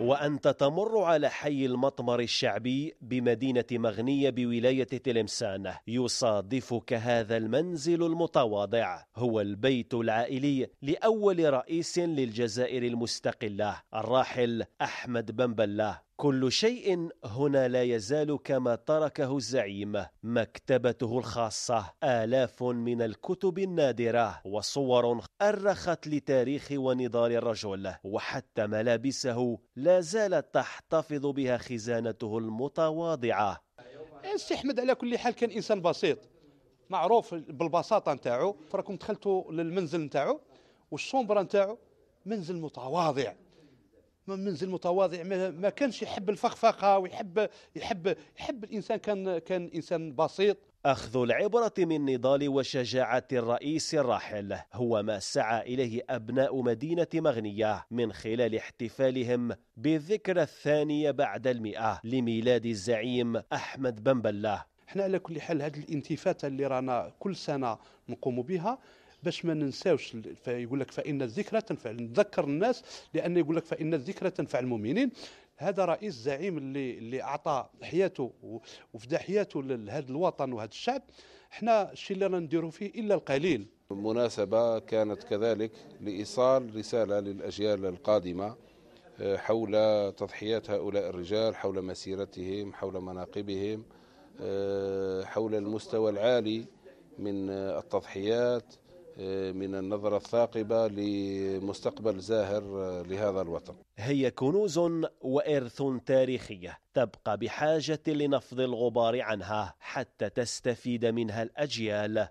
وأنت تمر على حي المطمر الشعبي بمدينة مغنية بولاية تلمسان يصادفك هذا المنزل المتواضع هو البيت العائلي لأول رئيس للجزائر المستقلة الراحل أحمد بن بلة كل شيء هنا لا يزال كما تركه الزعيم مكتبته الخاصة آلاف من الكتب النادرة وصور أرخت لتاريخ ونضال الرجل وحتى ملابسه لا زالت تحتفظ بها خزانته المتواضعة السي احمد على كل حال كان انسان بسيط معروف بالبساطه نتاعو فراكم دخلتوا للمنزل نتاعو والشومبره نتاعو منزل متواضع منزل متواضع ما كانش يحب الفخفخه ويحب يحب يحب الانسان كان كان انسان بسيط أخذ العبرة من نضال وشجاعة الرئيس الراحل هو ما سعى إليه أبناء مدينة مغنية من خلال احتفالهم بالذكرى الثانية بعد المئة لميلاد الزعيم أحمد بن بله احنا على كل حال هذه الانتفاته اللي رانا كل سنه نقوم بها باش ما ننساوش فيقول لك فان الذكرى تنفع نذكر الناس لان يقول لك فان الذكرى تنفع المؤمنين هذا رئيس زعيم اللي اللي اعطى حياته وفدا حياته لهذا الوطن وهذا الشعب احنا الشيء اللي نديروا فيه الا القليل المناسبة كانت كذلك لإيصال رسالة للأجيال القادمة آه، حول تضحيات هؤلاء الرجال حول مسيرتهم حول مناقبهم آه، حول المستوى العالي من آه، التضحيات من النظرة الثاقبة لمستقبل زاهر لهذا الوطن هي كنوز وإرث تاريخية تبقى بحاجة لنفض الغبار عنها حتى تستفيد منها الأجيال